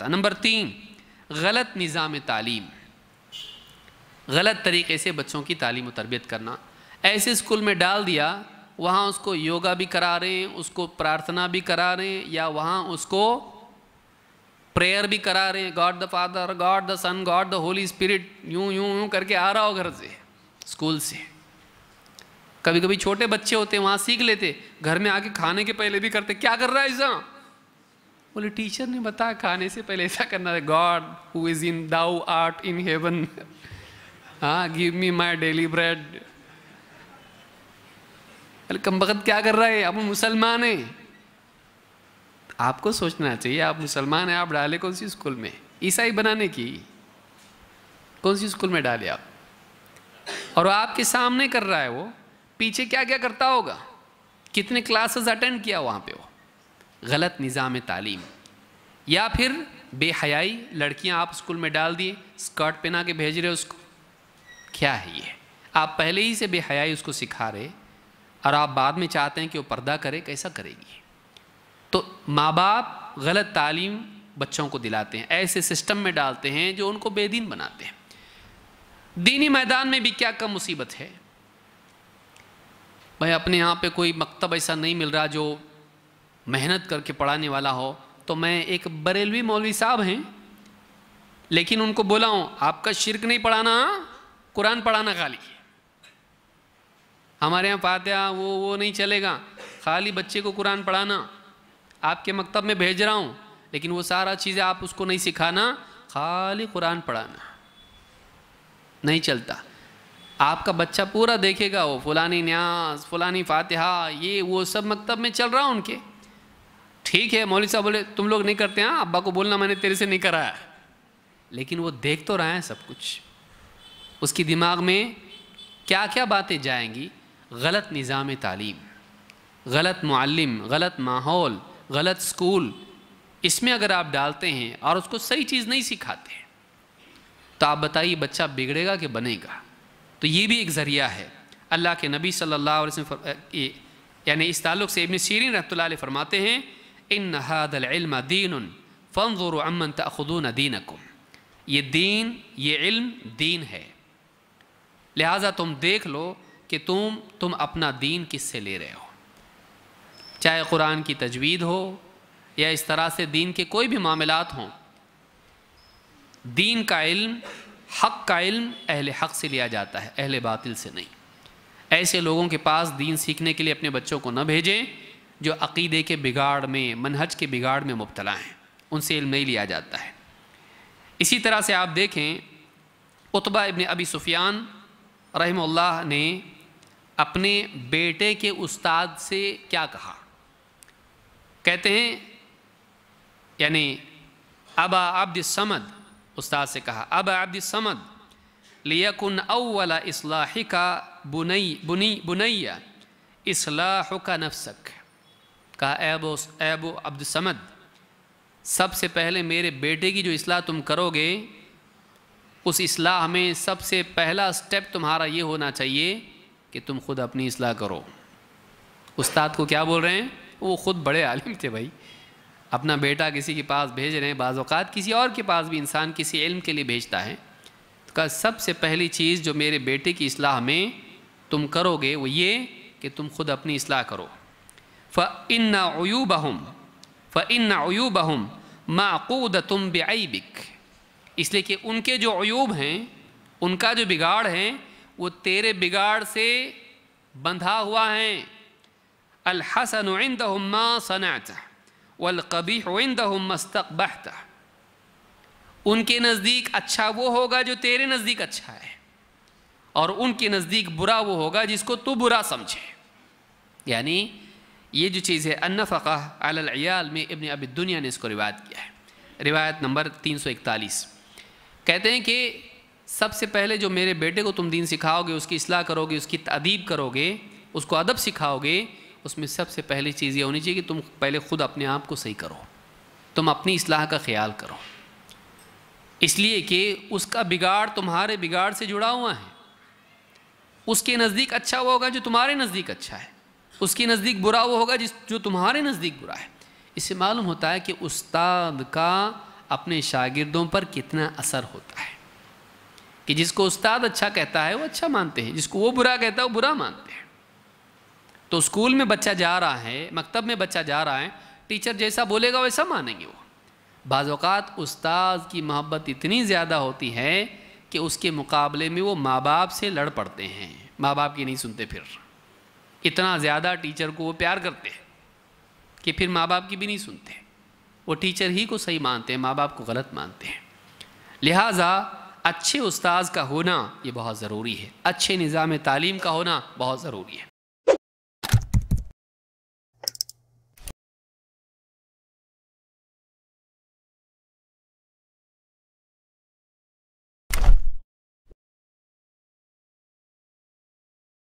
सकता नंबर तीन गलत निज़ाम तालीम गलत तरीके से बच्चों की तालीम व तरबियत करना ऐसे स्कूल में डाल दिया वहाँ उसको योगा भी करा रहे हैं उसको प्रार्थना भी करा रहे हैं या वहाँ उसको प्रेयर भी करा रहे हैं God the Father God the Son God the Holy Spirit यूं यूं यूं करके आ रहा हो घर से स्कूल से कभी कभी छोटे बच्चे होते हैं वहाँ सीख लेते घर में आके खाने के पहले भी करते क्या कर रहा है ऐसा बोले टीचर ने बताया खाने से पहले ऐसा करना था God who is in thou art in heaven हाँ give me my daily bread अरे कम वक्त क्या कर रहा है आप मुसलमान है आपको सोचना चाहिए आप मुसलमान हैं आप डाले कौन सी स्कूल में ईसाई बनाने की कौन सी स्कूल में डाले आप और आपके सामने कर रहा है वो पीछे क्या क्या करता होगा कितने क्लासेस अटेंड किया वहाँ पे वो गलत निज़ाम तालीम या फिर बेहयाई लड़कियां आप स्कूल में डाल दिए स्कर्ट पहना के भेज रहे उसको क्या है ये आप पहले ही से बेहयाई उसको सिखा रहे और आप बाद में चाहते हैं कि वो पर्दा करे कैसा करेगी तो माँ बाप गलत तालीम बच्चों को दिलाते हैं ऐसे सिस्टम में डालते हैं जो उनको बेदीन बनाते हैं दीनी मैदान में भी क्या कम मुसीबत है भाई अपने यहाँ पे कोई मकतब ऐसा नहीं मिल रहा जो मेहनत करके पढ़ाने वाला हो तो मैं एक बरेलवी मौलवी साहब हैं लेकिन उनको बोला हूँ आपका शिरक नहीं पढ़ाना कुरान पढ़ाना खाली हमारे यहाँ फातहा वो वो नहीं चलेगा खाली बच्चे को कुरान पढ़ाना आपके मकतब में भेज रहा हूँ लेकिन वो सारा चीज़ें आप उसको नहीं सिखाना खाली कुरान पढ़ाना नहीं चलता आपका बच्चा पूरा देखेगा वो फलानी न्यास फलानी फातिहा ये वो सब मकतब में चल रहा उनके ठीक है मौलवी साहब बोले तुम लोग नहीं करते हैं अब्बा को बोलना मैंने तेरे से नहीं कराया लेकिन वो देख तो रहा है सब कुछ उसकी दिमाग में क्या क्या बातें जाएंगी गलत निज़ाम तालीम गलत मालम गलत माहौल गलत स्कूल इसमें अगर आप डालते हैं और उसको सही चीज़ नहीं सिखाते तो आप बताइए बच्चा बिगड़ेगा कि बनेगा तो ये भी एक ज़रिया है अल्लाह के नबी सल्लल्लाहु अलैहि वसल्लम यानी इस ताल्लुक़ से इबन सीरीन रहमत फरमाते हैं इन हादल इल्म दीन फंजुर अमन तखदून दीन ये दीन ये इल्म दीन है लिहाजा तुम देख लो कि तुम तुम अपना दीन किससे ले रहे हो चाहे कुरान की तजवीद हो या इस तरह से दीन के कोई भी मामलात हों दीन का इल्म हक का इल्म अहल हक से लिया जाता है अहल बातिल से नहीं ऐसे लोगों के पास दीन सीखने के लिए अपने बच्चों को न भेजें जो अकीदे के बिगाड़ में मनहज के बिगाड़ में मुबतला हैं उनसे इल्म नहीं लिया जाता है इसी तरह से आप देखें उतबा इबन अबी सुफियान रहमल्ला ने अपने बेटे के उस्ताद से क्या कहा कहते हैं यानी अबा समद उस्ताद से कहा अब आब्दमद लियकुन अवला इसलाह का बुनई बुनी बुनैया इसलाह का नफसक कहा ऐबो ऐबो अब्द समद सबसे पहले मेरे बेटे की जो इसलाह तुम करोगे उस इसलाह में सबसे पहला स्टेप तुम्हारा ये होना चाहिए कि तुम खुद अपनी इसलाह करो उस्ताद को क्या बोल रहे हैं वो ख़ुद बड़े आलिम थे भाई अपना बेटा किसी के पास भेज रहे हैं बाज़ात किसी और के पास भी इंसान किसी इल्म के लिए भेजता है तो कहा सबसे पहली चीज़ जो मेरे बेटे की असलाह में तुम करोगे वो ये कि तुम खुद अपनी असलाह करो फ़न अयूबहम माकूद तुम बेबिक इसलिए कि उनके जो अयूब हैं उनका जो बिगाड़ है वो तेरे बिगाड़ से बंधा हुआ है अलहसन उइंद सनाचा वलकबी मस्तक मस्तकबहता उनके नज़दीक अच्छा वो होगा जो तेरे नज़दीक अच्छा है और उनके नज़दीक बुरा वो होगा जिसको तू बुरा समझे यानी ये जो चीज़ है अनफ़ा अलयाल में इबन अब दुनिया ने इसको रिवायत किया है रिवायत नंबर तीन सौ इकतालीस कहते हैं कि सबसे पहले जो मेरे बेटे को तुम दीन सिखाओगे उसकी असलाह करोगे उसकी तदीब करोगे उसको अदब सिखाओगे उसमें सबसे पहली चीज़ ये होनी चाहिए कि तुम पहले खुद अपने आप को सही करो तुम अपनी असलाह का ख्याल करो इसलिए कि उसका बिगाड़ तुम्हारे बिगाड़ से जुड़ा हुआ है उसके नज़दीक अच्छा वो होगा जो तुम्हारे नज़दीक अच्छा है उसके नज़दीक बुरा वो होगा जिस जो तुम्हारे नज़दीक बुरा है इससे मालूम होता है कि उस्ताद का अपने शागिर्दों पर कितना असर होता है कि जिसको उस्ताद अच्छा कहता है वो अच्छा मानते हैं जिसको वो बुरा कहता है वो बुरा मानते हैं तो स्कूल में बच्चा जा रहा है मकतब में बच्चा जा रहा है टीचर जैसा बोलेगा वैसा मानेंगे वो बाज़ात उस्ताद की मोहब्बत इतनी ज़्यादा होती है कि उसके मुकाबले में वो माँ बाप से लड़ पड़ते हैं माँ बाप की नहीं सुनते फिर इतना ज़्यादा टीचर को वो प्यार करते हैं कि फिर माँ बाप की भी नहीं सुनते वो टीचर ही को सही मानते हैं माँ बाप को गलत मानते हैं लिहाजा अच्छे उस्ताद का होना ये बहुत ज़रूरी है अच्छे निज़ाम तालीम का होना बहुत ज़रूरी है